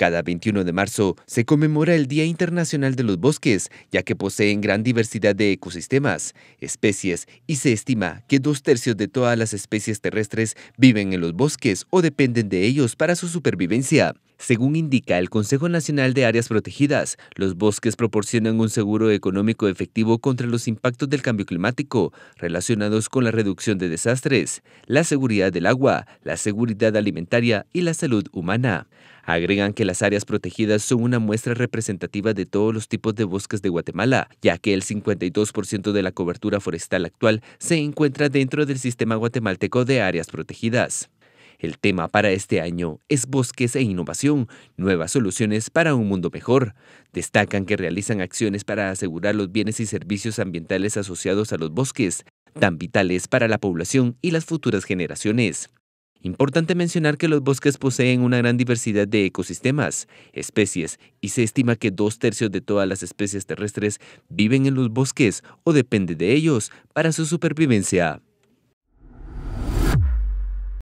Cada 21 de marzo se conmemora el Día Internacional de los Bosques, ya que poseen gran diversidad de ecosistemas, especies, y se estima que dos tercios de todas las especies terrestres viven en los bosques o dependen de ellos para su supervivencia. Según indica el Consejo Nacional de Áreas Protegidas, los bosques proporcionan un seguro económico efectivo contra los impactos del cambio climático relacionados con la reducción de desastres, la seguridad del agua, la seguridad alimentaria y la salud humana. Agregan que las áreas protegidas son una muestra representativa de todos los tipos de bosques de Guatemala, ya que el 52% de la cobertura forestal actual se encuentra dentro del sistema guatemalteco de áreas protegidas. El tema para este año es Bosques e Innovación, nuevas soluciones para un mundo mejor. Destacan que realizan acciones para asegurar los bienes y servicios ambientales asociados a los bosques, tan vitales para la población y las futuras generaciones. Importante mencionar que los bosques poseen una gran diversidad de ecosistemas, especies, y se estima que dos tercios de todas las especies terrestres viven en los bosques o dependen de ellos para su supervivencia.